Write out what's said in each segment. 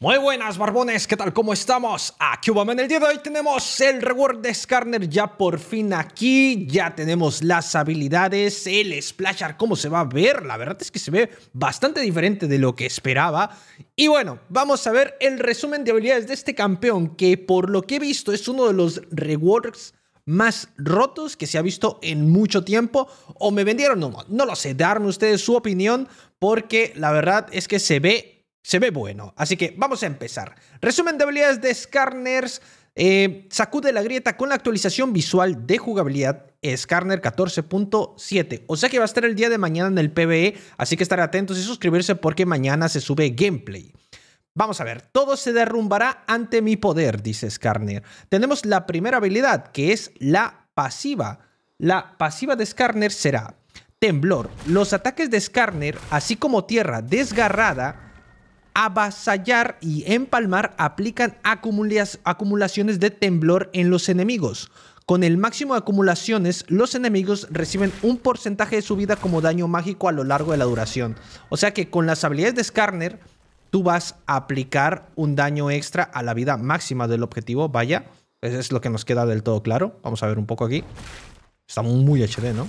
Muy buenas, barbones, ¿qué tal? ¿Cómo estamos? Aquí vamos en el día de hoy tenemos el reward de Skarner ya por fin aquí. Ya tenemos las habilidades, el splashar. cómo se va a ver. La verdad es que se ve bastante diferente de lo que esperaba. Y bueno, vamos a ver el resumen de habilidades de este campeón, que por lo que he visto es uno de los rewards más rotos que se ha visto en mucho tiempo. O me vendieron no lo sé, darme ustedes su opinión, porque la verdad es que se ve se ve bueno, así que vamos a empezar. Resumen de habilidades de Skarners. Eh, sacude la grieta con la actualización visual de jugabilidad Skarner 14.7. O sea que va a estar el día de mañana en el PBE, así que estar atentos y suscribirse porque mañana se sube gameplay. Vamos a ver, todo se derrumbará ante mi poder, dice Skarner Tenemos la primera habilidad, que es la pasiva. La pasiva de Skarner será Temblor. Los ataques de Skarner así como Tierra Desgarrada, avasallar y empalmar aplican acumulaciones de temblor en los enemigos. Con el máximo de acumulaciones, los enemigos reciben un porcentaje de su vida como daño mágico a lo largo de la duración. O sea que con las habilidades de Skarner, tú vas a aplicar un daño extra a la vida máxima del objetivo, vaya. Eso pues es lo que nos queda del todo claro. Vamos a ver un poco aquí. Está muy HD, ¿no?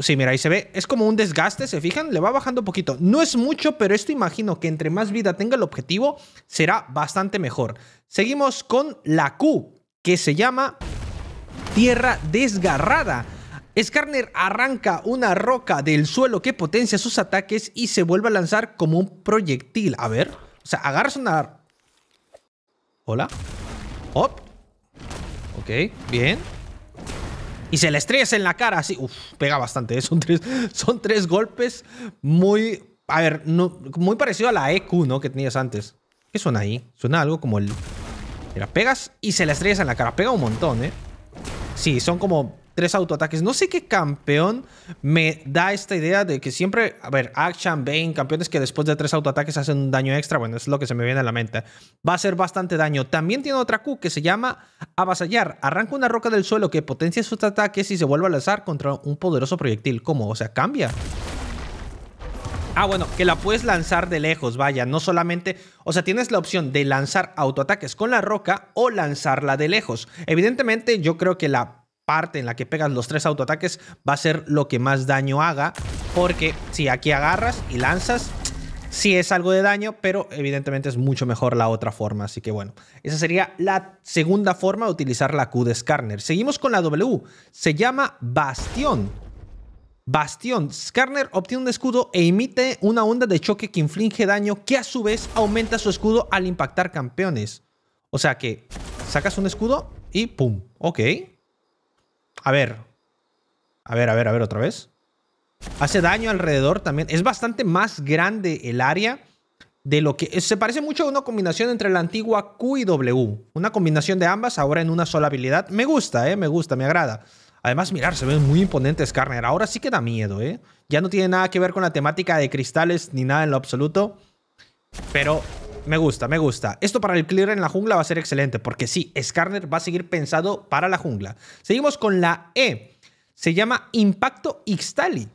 Sí, mira, ahí se ve. Es como un desgaste, ¿se fijan? Le va bajando un poquito. No es mucho, pero esto imagino que entre más vida tenga el objetivo, será bastante mejor. Seguimos con la Q, que se llama Tierra Desgarrada. Skarner arranca una roca del suelo que potencia sus ataques y se vuelve a lanzar como un proyectil. A ver. O sea, agarras una... Hola. Hop. Ok, bien. Y se le estrellas en la cara, así. Uf, pega bastante. ¿eh? Son, tres, son tres golpes muy. A ver, muy parecido a la EQ, ¿no? Que tenías antes. ¿Qué suena ahí? Suena algo como el. Mira, pegas y se le estrellas en la cara. Pega un montón, ¿eh? Sí, son como tres autoataques. No sé qué campeón me da esta idea de que siempre, a ver, Action, Bane, campeones que después de tres autoataques hacen un daño extra. Bueno, es lo que se me viene a la mente. Va a hacer bastante daño. También tiene otra Q que se llama Avasallar. Arranca una roca del suelo que potencia sus ataques y se vuelve a lanzar contra un poderoso proyectil. ¿Cómo? O sea, cambia. Ah, bueno, que la puedes lanzar de lejos, vaya, no solamente... O sea, tienes la opción de lanzar autoataques con la roca o lanzarla de lejos. Evidentemente, yo creo que la parte en la que pegas los tres autoataques va a ser lo que más daño haga, porque si aquí agarras y lanzas, sí es algo de daño, pero evidentemente es mucho mejor la otra forma, así que bueno, esa sería la segunda forma de utilizar la Q de Skarner. Seguimos con la W, se llama Bastión. Bastión, Skarner obtiene un escudo e emite una onda de choque que inflige daño que a su vez aumenta su escudo al impactar campeones. O sea que sacas un escudo y ¡pum! Ok, a ver. A ver, a ver, a ver, otra vez. Hace daño alrededor también. Es bastante más grande el área de lo que... Se parece mucho a una combinación entre la antigua Q y W. Una combinación de ambas ahora en una sola habilidad. Me gusta, ¿eh? Me gusta, me agrada. Además, mirar, se ven muy imponente carner. Ahora sí que da miedo, ¿eh? Ya no tiene nada que ver con la temática de cristales ni nada en lo absoluto. Pero me gusta, me gusta. Esto para el clear en la jungla va a ser excelente, porque sí, Skarner va a seguir pensado para la jungla. Seguimos con la E. Se llama Impacto Ixtali.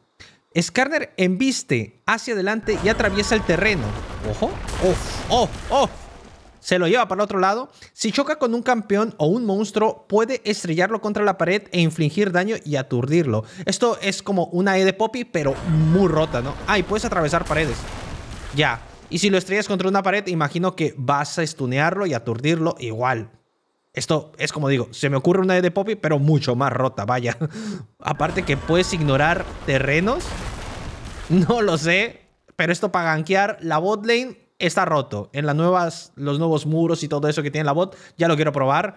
Skarner embiste hacia adelante y atraviesa el terreno. ¡Ojo! ¡Oh! ¡Oh! ¡Oh! se lo lleva para el otro lado. Si choca con un campeón o un monstruo, puede estrellarlo contra la pared e infligir daño y aturdirlo. Esto es como una E de Poppy, pero muy rota, ¿no? Ah, y puedes atravesar paredes. Ya. Y si lo estrellas contra una pared, imagino que vas a estunearlo y aturdirlo igual. Esto es como digo, se me ocurre una de Poppy, pero mucho más rota, vaya. Aparte que puedes ignorar terrenos. No lo sé, pero esto para gankear la bot lane está roto. En las nuevas, los nuevos muros y todo eso que tiene la bot, ya lo quiero probar.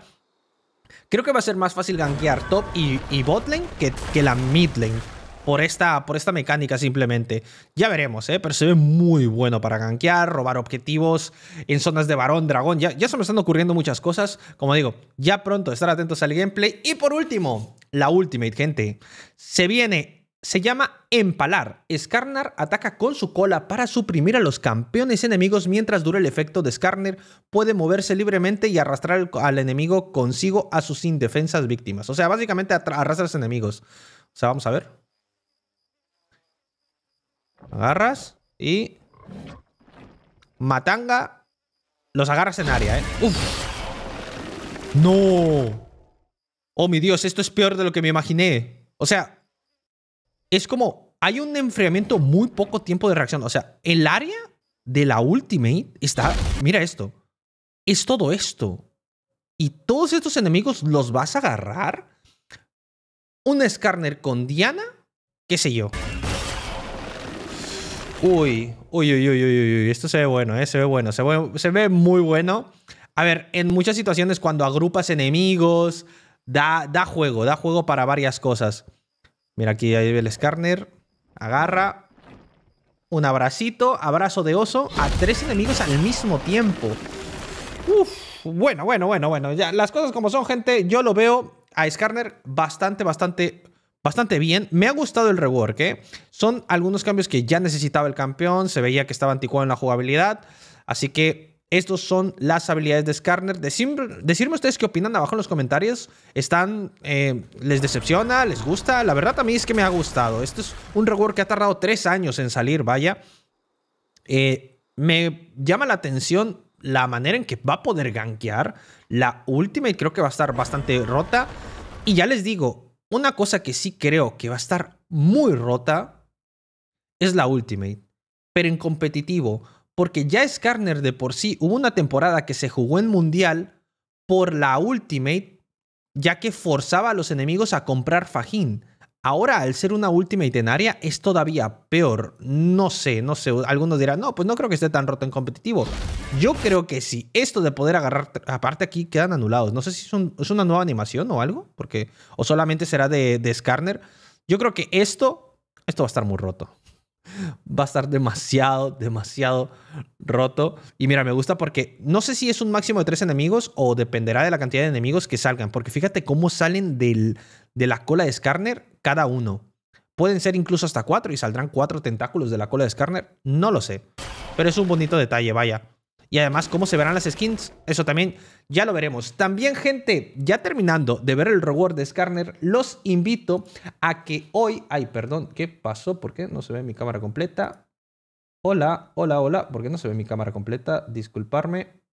Creo que va a ser más fácil gankear top y, y bot lane que, que la mid lane por esta, por esta mecánica simplemente. Ya veremos, ¿eh? pero se ve muy bueno para gankear, robar objetivos en zonas de varón, dragón. Ya, ya se me están ocurriendo muchas cosas. Como digo, ya pronto estar atentos al gameplay. Y por último, la Ultimate, gente. Se viene, se llama Empalar. Skarner ataca con su cola para suprimir a los campeones enemigos mientras dura el efecto de Skarner. Puede moverse libremente y arrastrar al enemigo consigo a sus indefensas víctimas. O sea, básicamente arrastra a los enemigos. O sea, vamos a ver. Agarras y... Matanga. Los agarras en área, ¿eh? ¡No! Oh, mi Dios, esto es peor de lo que me imaginé. O sea, es como... Hay un enfriamiento muy poco tiempo de reacción. O sea, el área de la ultimate está... Mira esto. Es todo esto. Y todos estos enemigos los vas a agarrar. Un Skarner con Diana. ¿Qué sé yo? Uy, uy, uy, uy, uy, uy, esto se ve bueno, ¿eh? se ve bueno, se ve, muy bueno. A ver, en muchas situaciones cuando agrupas enemigos, da, da juego, da juego para varias cosas. Mira, aquí hay el Skarner, agarra, un abracito, abrazo de oso a tres enemigos al mismo tiempo. Uf, bueno, bueno, bueno, bueno, ya las cosas como son, gente, yo lo veo a Skarner bastante, bastante bastante bien. Me ha gustado el rework, ¿eh? Son algunos cambios que ya necesitaba el campeón, se veía que estaba anticuado en la jugabilidad, así que estos son las habilidades de Skarner. decirme ustedes qué opinan abajo en los comentarios. ¿Están, eh, ¿Les decepciona? ¿Les gusta? La verdad a mí es que me ha gustado. Este es un rework que ha tardado tres años en salir, vaya. Eh, me llama la atención la manera en que va a poder ganquear La última y creo que va a estar bastante rota. Y ya les digo, una cosa que sí creo que va a estar muy rota es la Ultimate, pero en competitivo, porque ya Skarner de por sí hubo una temporada que se jugó en Mundial por la Ultimate, ya que forzaba a los enemigos a comprar Fajín. Ahora, al ser una última itineraria, es todavía peor. No sé, no sé. Algunos dirán, no, pues no creo que esté tan roto en competitivo. Yo creo que sí. Esto de poder agarrar... Aparte aquí quedan anulados. No sé si es, una nueva animación o algo. porque O solamente será de, de Yo creo que esto... Esto va a estar muy roto va a estar demasiado, demasiado roto. Y mira, me gusta porque no sé si es un máximo de tres enemigos o dependerá de la cantidad de enemigos que salgan. Porque fíjate cómo salen del, de la cola de Skarner cada uno. Pueden ser incluso hasta cuatro y saldrán cuatro tentáculos de la cola de Skarner. No lo sé. Pero es un bonito detalle, vaya y además cómo se verán las skins. Eso también ya lo veremos. También, gente, ya terminando de ver el reward de Skarner, los invito a que hoy... Ay, perdón, ¿qué pasó? ¿Por qué no se ve mi cámara completa? Hola, hola, hola. ¿Por qué no se ve mi cámara completa? Disculparme.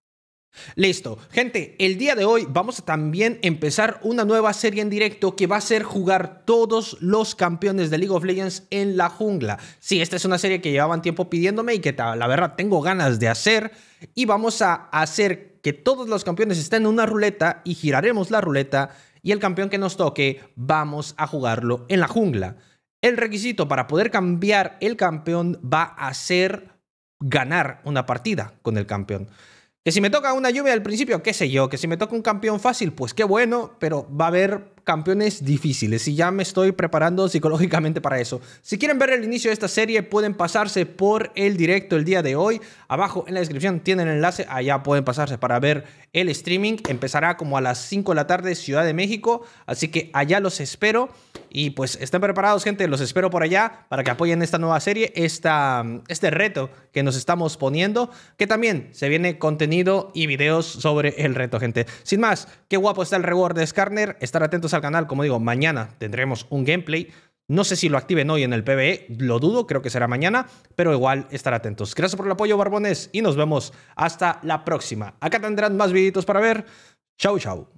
Listo. Gente, el día de hoy vamos a también empezar una nueva serie en directo que va a ser jugar todos los campeones de League of Legends en la jungla. Sí, esta es una serie que llevaban tiempo pidiéndome y que la verdad tengo ganas de hacer. Y vamos a hacer que todos los campeones estén en una ruleta y giraremos la ruleta y el campeón que nos toque vamos a jugarlo en la jungla. El requisito para poder cambiar el campeón va a ser ganar una partida con el campeón. Que si me toca una lluvia al principio, qué sé yo, que si me toca un campeón fácil, pues qué bueno, pero va a haber campeones difíciles y ya me estoy preparando psicológicamente para eso. Si quieren ver el inicio de esta serie, pueden pasarse por el directo el día de hoy. Abajo en la descripción tienen el enlace, allá pueden pasarse para ver el streaming. Empezará como a las 5 de la tarde Ciudad de México, así que allá los espero. Y pues estén preparados, gente, los espero por allá para que apoyen esta nueva serie, esta, este reto que nos estamos poniendo, que también se viene contenido y videos sobre el reto, gente. Sin más, qué guapo está el reward de Skarner, estar atentos al canal, como digo, mañana tendremos un gameplay. No sé si lo activen hoy en el PBE, lo dudo, creo que será mañana, pero igual estar atentos. Gracias por el apoyo, Barbones, y nos vemos hasta la próxima. Acá tendrán más videitos para ver. Chau, chau.